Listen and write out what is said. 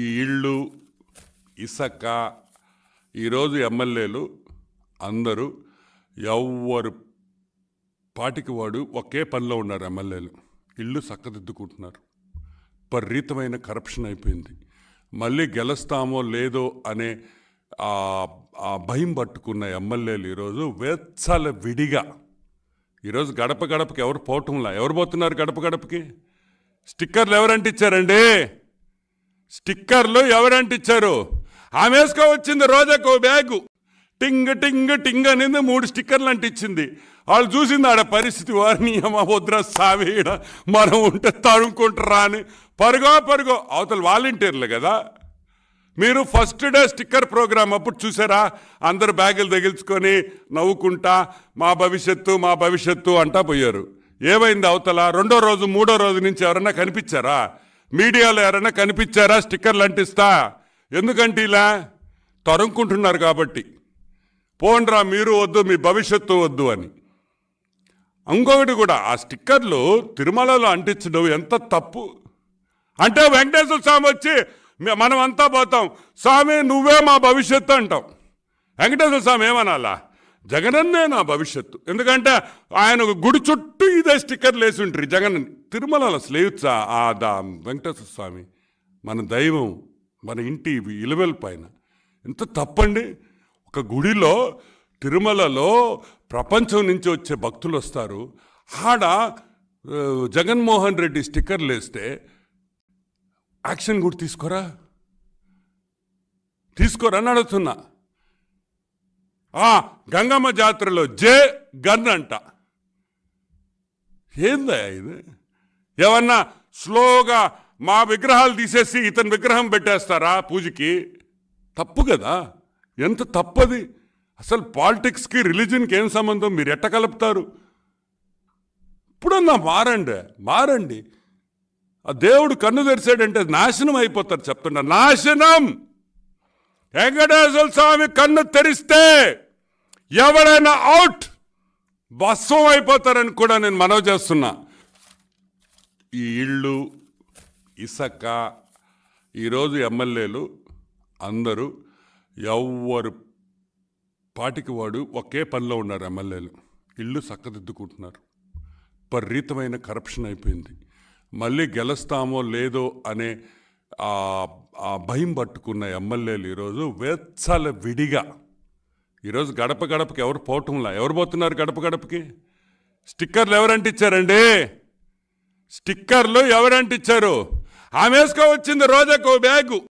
ఈ ఇళ్ళు ఇసక ఈరోజు ఎమ్మెల్యేలు అందరూ ఎవరు పాటికి వాడు ఒకే పనిలో ఉన్నారు ఎమ్మెల్యేలు ఇళ్ళు చక్కదిద్దుకుంటున్నారు విపరీతమైన కరప్షన్ అయిపోయింది మళ్ళీ గెలుస్తామో లేదో అనే ఆ భయం పట్టుకున్న ఎమ్మెల్యేలు ఈరోజు వేత్సల విడిగా ఈరోజు గడప గడపకి ఎవరు పోవటంలా ఎవరు పోతున్నారు గడప గడపకి స్టిక్కర్లు ఎవరంటిచ్చారండి స్టిక్కర్లు ఎవరంటిచ్చారు ఆమె వచ్చింది రోజాకు బ్యాగు టింగ్ టింగ్ టింగ్ అనేది మూడు స్టిక్కర్లు అంటించింది వాళ్ళు చూసింది ఆడ పరిస్థితి వారిని వద్ర సావేడ మనం ఉంటే తడుముకుంటారా అని పరుగో పరుగో అవతల వాలంటీర్లు కదా మీరు ఫస్ట్ డే స్టిక్కర్ ప్రోగ్రాం అప్పుడు చూసారా అందరు బ్యాగులు తగిల్చుకొని నవ్వుకుంటా మా భవిష్యత్తు మా భవిష్యత్తు అంటా పోయారు ఏమైంది అవతల రెండో రోజు మూడో రోజు నుంచి ఎవరన్నా కనిపించారా మీడియాలో ఎవరైనా కనిపించారా స్టిక్కర్లు అంటిస్తా ఎందుకంటే ఇలా తరుముకుంటున్నారు కాబట్టి పోండ్రా మీరు వద్దు మీ భవిష్యత్తు వద్దు అని ఇంకొకటి కూడా ఆ స్టిక్కర్లు తిరుమలలో అంటించడం ఎంత తప్పు అంటే వెంకటేశ్వర స్వామి వచ్చి మనం అంతా పోతాం స్వామి నువ్వే మా భవిష్యత్తు అంటాం వెంకటేశ్వర స్వామి ఏమనాలా జగనన్నే నా భవిష్యత్తు ఎందుకంటే ఆయన గుడి చుట్టూ మీద స్టిక్కర్లు వేసి ఉంటారు జగన్ తిరుమలలో స్లేవుచ్చా ఆ దా వెంకటేశ్వర స్వామి మన దైవం మన ఇంటి ఇలవెల పైన ఎంత తప్పండి ఒక గుడిలో తిరుమలలో ప్రపంచం నుంచి వచ్చే భక్తులు వస్తారు ఆడ జగన్మోహన్ రెడ్డి స్టిక్కర్లు వేస్తే యాక్షన్ కూడా తీసుకోరా తీసుకోరా అని అడుగుతున్నా గంగమ్మ జాతరలో జే గన్ అంట ఏందా ఇది ఏమన్నా స్లోగా మా విగ్రహాలు తీసేసి ఇతని విగ్రహం పెట్టేస్తారా పూజకి తప్పు కదా ఎంత తప్పది అసలు పాలిటిక్స్కి రిలీజన్కి ఏం సంబంధం మీరు ఎట్ట కలుపుతారు ఇప్పుడన్నా మారండి మారండి ఆ దేవుడు కన్ను తెరిచాడంటే నాశనం అయిపోతారు చెప్తున్నా నాశనం వెంకటేశ్వర స్వామి కన్ను తెరిస్తే ఎవరైనా అవుట్ భస్వం అయిపోతారని కూడా నేను మనవి చేస్తున్నా ఈ ఇళ్ళు ఇసక ఈరోజు ఎమ్మెల్యేలు అందరూ ఎవరు పాటికి వాడు ఒకే పనిలో ఉన్నారు ఎమ్మెల్యేలు ఇళ్ళు చక్కదిద్దుకుంటున్నారు పరీతమైన కరప్షన్ అయిపోయింది మళ్ళీ గెలుస్తామో లేదో అనే భయం పట్టుకున్న ఎమ్మెల్యేలు ఈరోజు వేత్సల విడిగా ఈరోజు గడప గడపకి ఎవరు పోవటంలా ఎవరు పోతున్నారు గడప గడపకి స్టిక్కర్లు ఎవరంటే ఇచ్చారండి స్టిక్కర్లు ఎవరంటిచ్చారు ఆమె వచ్చింది రోజాకు బ్యాగు